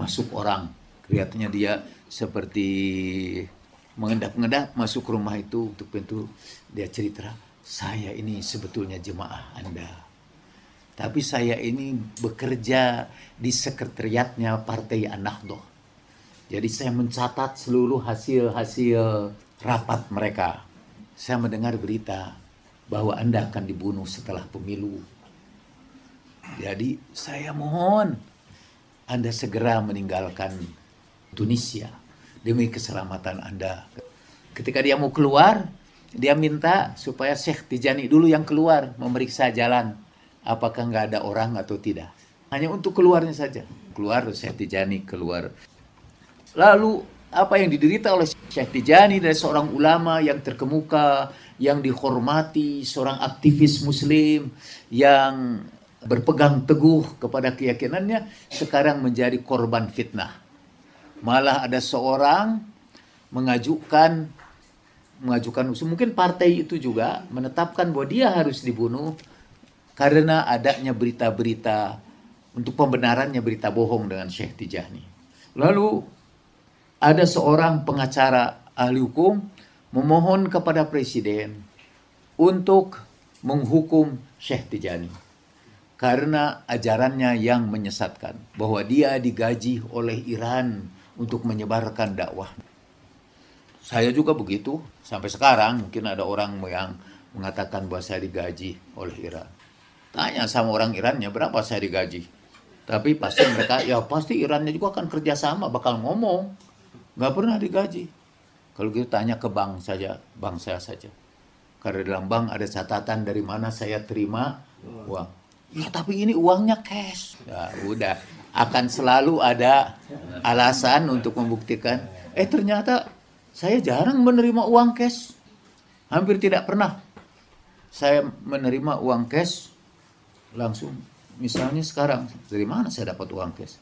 masuk orang kelihatannya dia seperti mengendap-endap masuk rumah itu untuk pintu dia cerita saya ini sebetulnya jemaah Anda tapi saya ini bekerja di sekretariatnya Partai Anakdoh. Jadi saya mencatat seluruh hasil-hasil rapat mereka. Saya mendengar berita bahwa Anda akan dibunuh setelah pemilu. Jadi saya mohon Anda segera meninggalkan Tunisia demi keselamatan Anda. Ketika dia mau keluar, dia minta supaya Syekh Tijani dulu yang keluar memeriksa jalan apakah nggak ada orang atau tidak. Hanya untuk keluarnya saja. Keluar Syekh Tijani keluar Lalu apa yang diderita oleh Syekh Tijani dari seorang ulama yang terkemuka, yang dihormati, seorang aktivis muslim yang berpegang teguh kepada keyakinannya sekarang menjadi korban fitnah. Malah ada seorang mengajukan mengajukan usul mungkin partai itu juga menetapkan bahwa dia harus dibunuh karena adanya berita-berita untuk pembenarannya berita bohong dengan Syekh Tijani. Lalu ada seorang pengacara ahli hukum memohon kepada presiden untuk menghukum Syekh Tijani karena ajarannya yang menyesatkan bahwa dia digaji oleh Iran untuk menyebarkan dakwah. Saya juga begitu sampai sekarang mungkin ada orang yang mengatakan bahwa saya digaji oleh Iran. Tanya sama orang Irannya berapa saya digaji. Tapi pasti mereka ya pasti Irannya juga akan kerjasama bakal ngomong nggak pernah digaji. Kalau gitu tanya ke bank saja, bank saya saja. Karena dalam bank ada catatan dari mana saya terima uang. Ya tapi ini uangnya cash. Ya udah, akan selalu ada alasan untuk membuktikan. Eh ternyata saya jarang menerima uang cash. Hampir tidak pernah saya menerima uang cash langsung. Misalnya sekarang, dari mana saya dapat uang cash?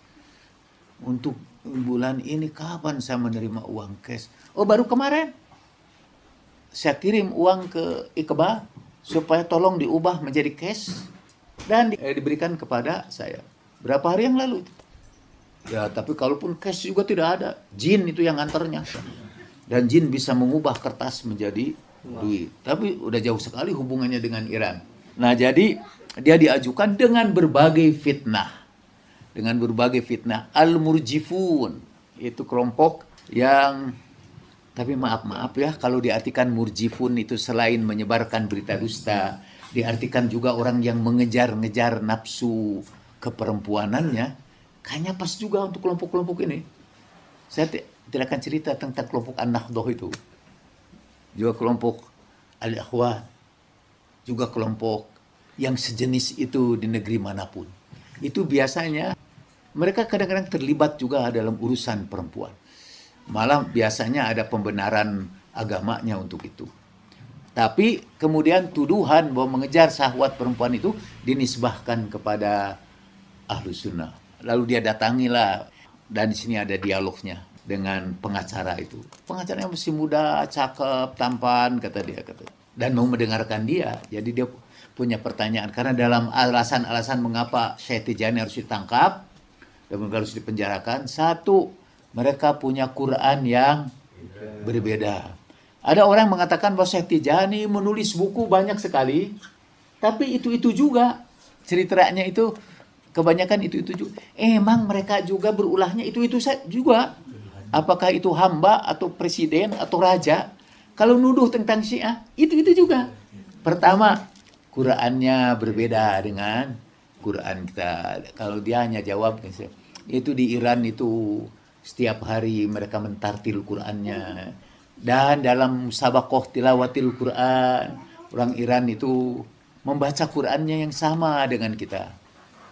Untuk bulan ini kapan saya menerima uang cash? Oh baru kemarin. Saya kirim uang ke Iqbal supaya tolong diubah menjadi cash dan di, eh, diberikan kepada saya. Berapa hari yang lalu itu? Ya tapi kalaupun cash juga tidak ada. Jin itu yang antarnya. Dan jin bisa mengubah kertas menjadi duit. Tapi udah jauh sekali hubungannya dengan Iran. Nah jadi dia diajukan dengan berbagai fitnah dengan berbagai fitnah al-murjifun itu kelompok yang tapi maaf-maaf ya kalau diartikan murjifun itu selain menyebarkan berita dusta, diartikan juga orang yang mengejar-ngejar nafsu keperempuanannya, kayaknya pas juga untuk kelompok-kelompok ini. Saya tidak akan cerita tentang kelompok an doh itu. Juga kelompok Al-Ikhwah, juga kelompok yang sejenis itu di negeri manapun. Itu biasanya mereka kadang-kadang terlibat juga dalam urusan perempuan. Malah biasanya ada pembenaran agamanya untuk itu. Tapi kemudian tuduhan bahwa mengejar sahwat perempuan itu dinisbahkan kepada ahlu sunnah. Lalu dia datangilah dan di sini ada dialognya dengan pengacara itu. Pengacaranya masih muda, cakep, tampan, kata dia. Kata. Dan mau mendengarkan dia. Jadi dia punya pertanyaan. Karena dalam alasan-alasan mengapa Syekh Tijani harus ditangkap, dan harus dipenjarakan. Satu, mereka punya Quran yang berbeda. Ada orang yang mengatakan bahwa Syekh Tijani menulis buku banyak sekali, tapi itu-itu juga. Ceritanya itu kebanyakan itu-itu juga. Eh, emang mereka juga berulahnya itu-itu juga. Apakah itu hamba atau presiden atau raja? Kalau nuduh tentang Syiah, itu-itu juga. Pertama, Qurannya berbeda dengan Quran kita kalau dia hanya jawab gitu. itu di Iran itu setiap hari mereka mentartil Qurannya dan dalam sabakoh tilawatil Quran orang Iran itu membaca Qurannya yang sama dengan kita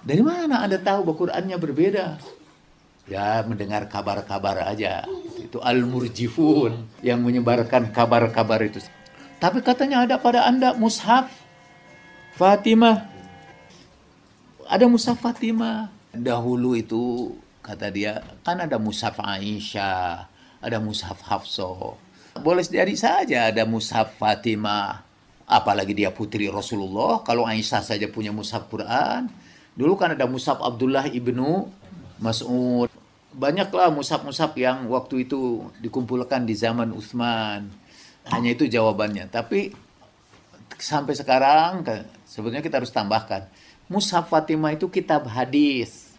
dari mana anda tahu bahwa Qurannya berbeda ya mendengar kabar-kabar aja itu al murjifun yang menyebarkan kabar-kabar itu tapi katanya ada pada anda mushaf Fatimah ada Musaf Fatimah. Dahulu itu kata dia kan ada Musaf Aisyah, ada Musaf Hafso. Boleh jadi saja ada Musaf Fatimah. Apalagi dia putri Rasulullah. Kalau Aisyah saja punya Musaf Quran. Dulu kan ada Musaf Abdullah ibnu Mas'ud. Banyaklah Musaf-Musaf yang waktu itu dikumpulkan di zaman Uthman. Hanya itu jawabannya. Tapi sampai sekarang sebetulnya kita harus tambahkan Mushaf Fatimah itu kitab hadis.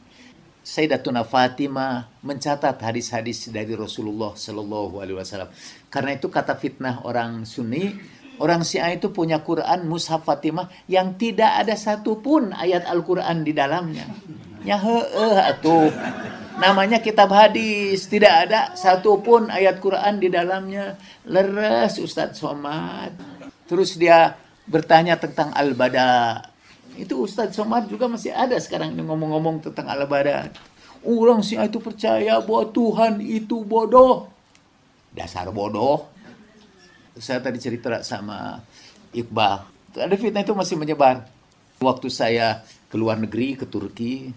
Sayyidatuna Fatimah mencatat hadis-hadis dari Rasulullah Shallallahu Alaihi Wasallam. Karena itu kata fitnah orang Sunni, orang Syiah itu punya Quran Mushaf Fatimah yang tidak ada satupun ayat Al-Quran di dalamnya. Ya heeh atuh. Namanya kitab hadis, tidak ada satupun ayat Quran di dalamnya. Leres Ustadz Somad. Terus dia bertanya tentang Al-Bada' Itu Ustadz Somad juga masih ada sekarang ini ngomong-ngomong tentang al-badat. Orang si itu percaya bahwa Tuhan itu bodoh. Dasar bodoh. Saya tadi cerita sama Iqbal. Ada fitnah itu masih menyebar. Waktu saya ke luar negeri, ke Turki,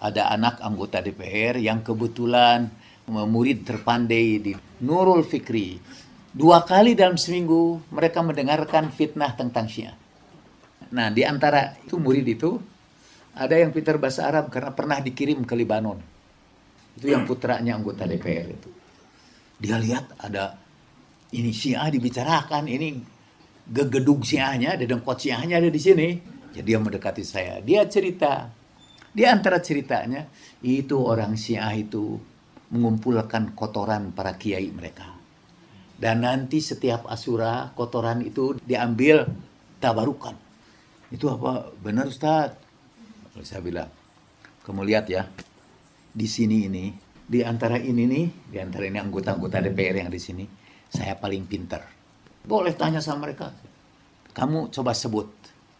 ada anak anggota DPR yang kebetulan murid terpandai di Nurul Fikri. Dua kali dalam seminggu mereka mendengarkan fitnah tentang Syiah Nah, di antara itu murid itu ada yang pintar bahasa Arab karena pernah dikirim ke Lebanon. Itu yang putranya anggota DPR itu. Dia lihat ada ini Syiah dibicarakan, ini gegedung Syiahnya, ada dengkot Syiahnya ada di sini. Jadi ya, dia mendekati saya. Dia cerita. Di antara ceritanya, itu orang Syiah itu mengumpulkan kotoran para kiai mereka. Dan nanti setiap asura kotoran itu diambil tabarukan itu apa benar Ustadz? Saya bilang, kamu lihat ya, di sini ini, di antara ini nih, di antara ini anggota-anggota DPR yang di sini, saya paling pinter. Boleh tanya sama mereka. Kamu coba sebut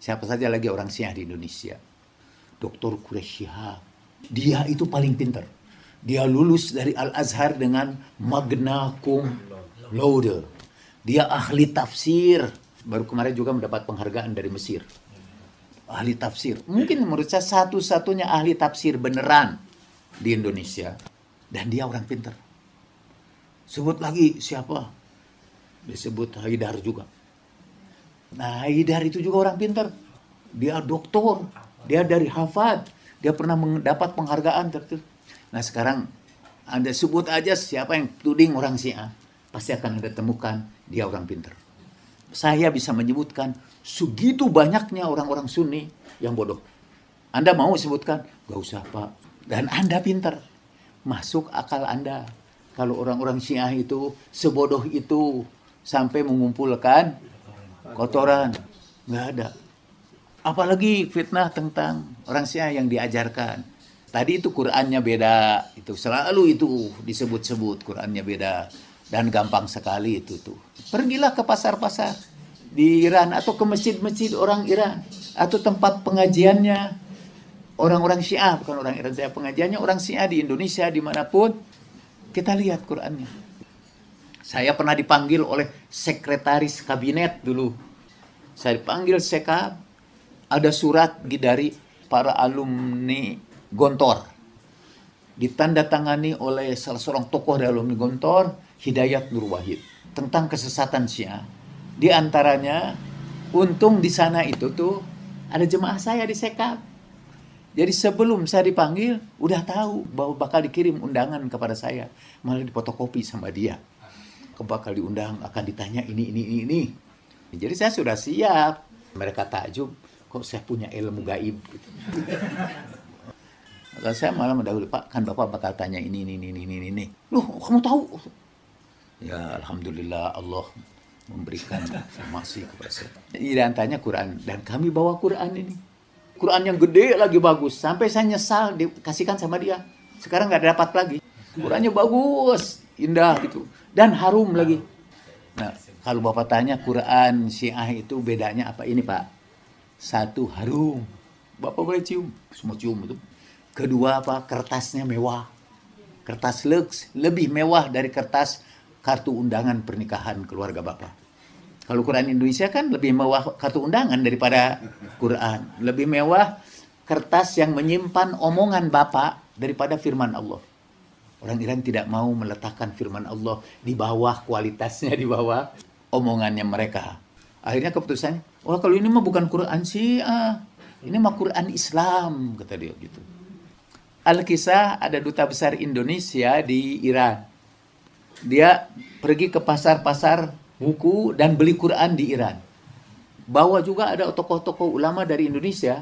siapa saja lagi orang Syiah di Indonesia. Dr. kureshiha Dia itu paling pinter. Dia lulus dari Al-Azhar dengan magna cum laude. Dia ahli tafsir. Baru kemarin juga mendapat penghargaan dari Mesir ahli tafsir. Iya. Mungkin menurut saya satu-satunya ahli tafsir beneran di Indonesia. Dan dia orang pinter. Sebut lagi siapa? Disebut Haidar juga. Nah Haidar itu juga orang pinter. Dia doktor. Dia dari hafad Dia pernah mendapat penghargaan tertentu. Nah sekarang Anda sebut aja siapa yang tuding orang Syiah. Pasti akan Anda temukan dia orang pinter. Saya bisa menyebutkan segitu banyaknya orang-orang Sunni yang bodoh. Anda mau sebutkan? Gak usah Pak. Dan Anda pinter. Masuk akal Anda. Kalau orang-orang Syiah itu sebodoh itu sampai mengumpulkan kotoran. Gak ada. Apalagi fitnah tentang orang Syiah yang diajarkan. Tadi itu Qurannya beda, itu selalu itu disebut-sebut Qurannya beda dan gampang sekali itu tuh. Pergilah ke pasar-pasar di Iran atau ke masjid-masjid orang Iran atau tempat pengajiannya orang-orang Syiah bukan orang Iran saya pengajiannya orang Syiah di Indonesia dimanapun kita lihat Qurannya saya pernah dipanggil oleh sekretaris kabinet dulu saya dipanggil sekab ada surat dari para alumni Gontor ditandatangani oleh salah seorang tokoh dari alumni Gontor Hidayat Nur Wahid tentang kesesatan Syiah di antaranya, untung di sana itu tuh ada jemaah saya di sekap. Jadi sebelum saya dipanggil, udah tahu bahwa bakal dikirim undangan kepada saya. Malah dipotokopi sama dia. Bakal diundang, akan ditanya ini, ini, ini, ini. Jadi saya sudah siap. Mereka takjub, kok saya punya ilmu gaib. Kalau gitu. saya malah mendahului, Pak, kan Bapak bakal tanya ini, ini, ini, ini, ini. Loh, kamu tahu? Ya, Alhamdulillah, Allah memberikan informasi kepada saya. Di antaranya Quran dan kami bawa Quran ini. Quran yang gede lagi bagus sampai saya nyesal dikasihkan sama dia. Sekarang nggak dapat lagi. Qurannya bagus, indah gitu dan harum lagi. Nah, kalau Bapak tanya Quran Syiah itu bedanya apa ini, Pak? Satu harum. Bapak boleh cium, semua cium itu. Kedua apa? Kertasnya mewah. Kertas lux lebih mewah dari kertas kartu undangan pernikahan keluarga Bapak. Kalau Quran Indonesia kan lebih mewah kartu undangan daripada Quran. Lebih mewah kertas yang menyimpan omongan Bapak daripada firman Allah. Orang Iran tidak mau meletakkan firman Allah di bawah kualitasnya, di bawah omongannya mereka. Akhirnya keputusannya, wah oh, kalau ini mah bukan Quran sih, ah. ini mah Quran Islam, kata dia gitu. Al-Kisah ada duta besar Indonesia di Iran dia pergi ke pasar-pasar buku dan beli Quran di Iran. bawa juga ada tokoh-tokoh ulama dari Indonesia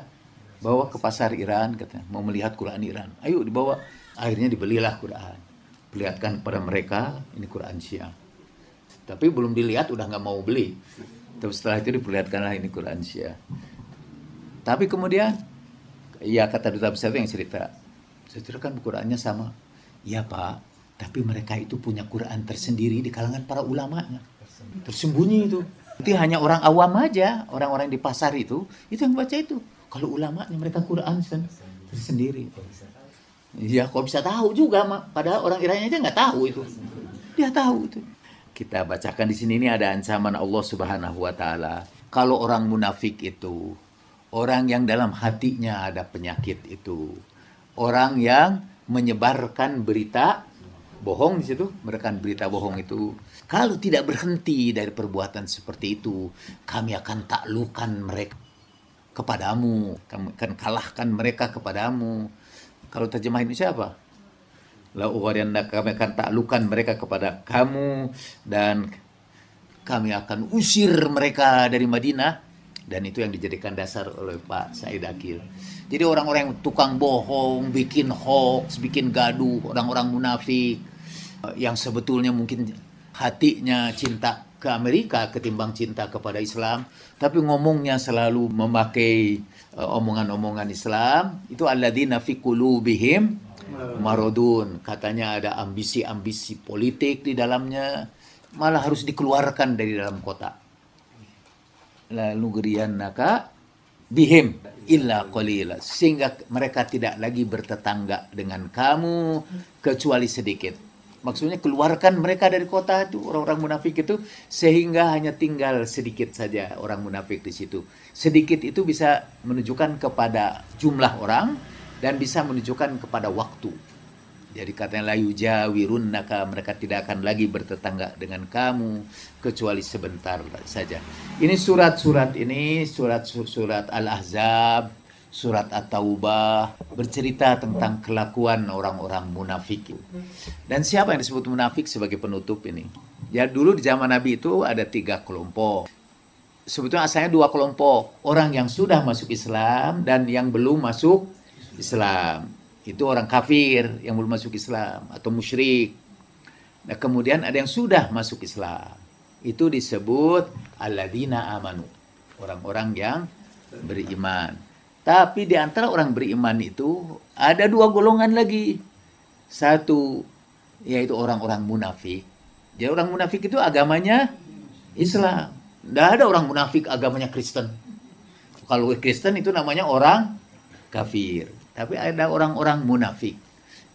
bawa ke pasar Iran katanya mau melihat Quran Iran. Ayo dibawa. Akhirnya dibelilah Quran. Perlihatkan kepada mereka ini Quran Syiah. Tapi belum dilihat udah nggak mau beli. Tapi setelah itu diperlihatkanlah ini Quran Syiah. Tapi kemudian ya kata duta besar itu yang cerita. Saya ceritakan Qurannya sama. Iya pak, tapi mereka itu punya Quran tersendiri di kalangan para ulamanya. Tersembunyi itu. Itu hanya orang awam aja, orang-orang di pasar itu, itu yang baca itu. Kalau ulamanya mereka Quran tersendiri. Ya kok bisa tahu juga, Mak. Padahal orang iranya aja nggak tahu itu. Dia tahu itu. Kita bacakan di sini ini ada ancaman Allah Subhanahu wa taala. Kalau orang munafik itu, orang yang dalam hatinya ada penyakit itu, orang yang menyebarkan berita bohong di situ, merekam berita bohong itu. Kalau tidak berhenti dari perbuatan seperti itu, kami akan taklukan mereka kepadamu, kami akan kalahkan mereka kepadamu. Kalau terjemah ini siapa? La kami akan taklukan mereka kepada kamu dan kami akan usir mereka dari Madinah dan itu yang dijadikan dasar oleh Pak Said Akil. Jadi orang-orang yang tukang bohong, bikin hoax, bikin gaduh, orang-orang munafik, Eh, yang sebetulnya mungkin hatinya cinta ke Amerika ketimbang cinta kepada Islam, tapi ngomongnya selalu memakai eh, omongan-omongan Islam, itu alladzina fi qulubihim marodun, katanya ada ambisi-ambisi politik di dalamnya, malah harus dikeluarkan dari dalam kota. Lalu gerian naka bihim illa qalila sehingga mereka tidak lagi bertetangga dengan kamu kecuali sedikit Maksudnya keluarkan mereka dari kota itu orang-orang munafik itu sehingga hanya tinggal sedikit saja orang munafik di situ. Sedikit itu bisa menunjukkan kepada jumlah orang dan bisa menunjukkan kepada waktu. Jadi katanya layu jawirun naka mereka tidak akan lagi bertetangga dengan kamu kecuali sebentar saja. Ini surat-surat ini surat-surat Al-Ahzab Surat At-Taubah bercerita tentang kelakuan orang-orang munafik. Dan siapa yang disebut munafik sebagai penutup ini? Ya dulu di zaman Nabi itu ada tiga kelompok. Sebetulnya asalnya dua kelompok. Orang yang sudah masuk Islam dan yang belum masuk Islam. Itu orang kafir yang belum masuk Islam atau musyrik. Nah, kemudian ada yang sudah masuk Islam. Itu disebut alladzina amanu. Orang-orang yang beriman. Tapi di antara orang beriman itu ada dua golongan lagi. Satu yaitu orang-orang munafik. Jadi orang munafik itu agamanya Islam. Tidak ada orang munafik agamanya Kristen. Kalau Kristen itu namanya orang kafir. Tapi ada orang-orang munafik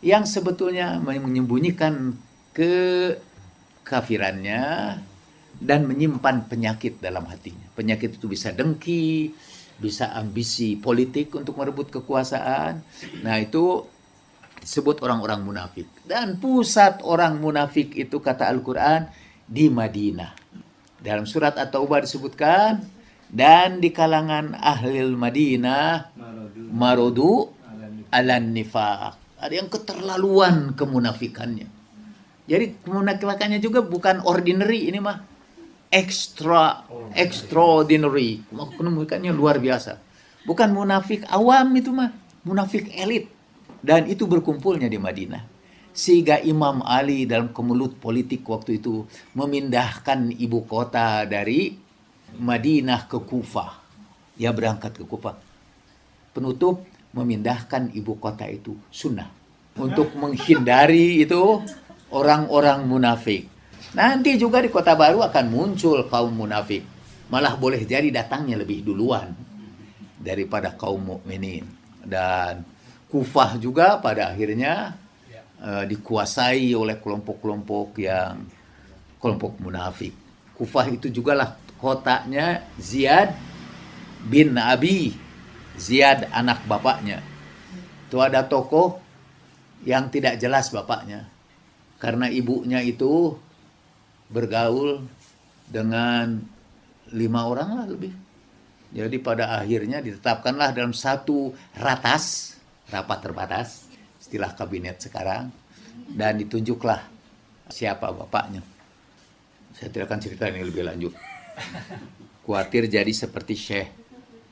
yang sebetulnya menyembunyikan kekafirannya dan menyimpan penyakit dalam hatinya. Penyakit itu bisa dengki, bisa ambisi politik untuk merebut kekuasaan. Nah, itu disebut orang-orang munafik. Dan pusat orang munafik itu kata Al-Qur'an di Madinah. Dalam surat At-Taubah disebutkan dan di kalangan ahli Madinah marudu alan nifaq. Ada yang keterlaluan kemunafikannya. Jadi kemunafikannya juga bukan ordinary ini mah extra extraordinary menemukannya luar biasa bukan munafik awam itu mah munafik elit dan itu berkumpulnya di Madinah sehingga Imam Ali dalam kemelut politik waktu itu memindahkan ibu kota dari Madinah ke Kufah. Ya berangkat ke Kufah. Penutup memindahkan ibu kota itu sunnah untuk menghindari itu orang-orang munafik. Nanti juga di kota baru akan muncul kaum munafik. Malah boleh jadi datangnya lebih duluan daripada kaum mukminin. Dan Kufah juga pada akhirnya uh, dikuasai oleh kelompok-kelompok yang kelompok munafik. Kufah itu jugalah kotanya Ziyad bin Abi, Ziyad anak bapaknya. Itu ada tokoh yang tidak jelas bapaknya. Karena ibunya itu bergaul dengan lima orang lah lebih. Jadi pada akhirnya ditetapkanlah dalam satu ratas, rapat terbatas, istilah kabinet sekarang, dan ditunjuklah siapa bapaknya. Saya tidak akan cerita ini lebih lanjut. Kuatir jadi seperti Syekh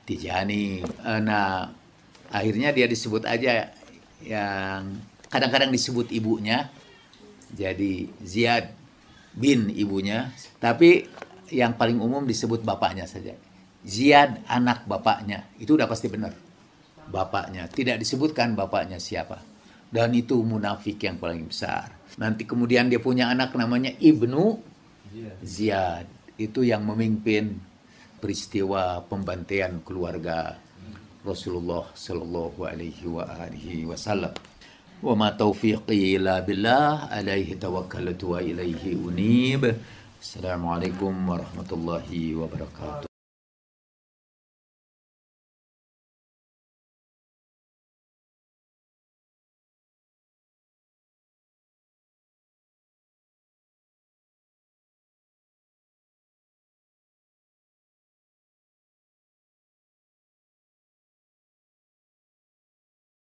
Tijani. Eh, nah, akhirnya dia disebut aja yang kadang-kadang disebut ibunya jadi Ziad bin ibunya, tapi yang paling umum disebut bapaknya saja. Ziyad anak bapaknya, itu udah pasti benar. Bapaknya, tidak disebutkan bapaknya siapa. Dan itu munafik yang paling besar. Nanti kemudian dia punya anak namanya Ibnu Ziyad. Itu yang memimpin peristiwa pembantaian keluarga Rasulullah Shallallahu Alaihi Wasallam. وما توفيقي إلا بالله عليه توكلت وإليه أنيب السلام عليكم ورحمة الله وبركاته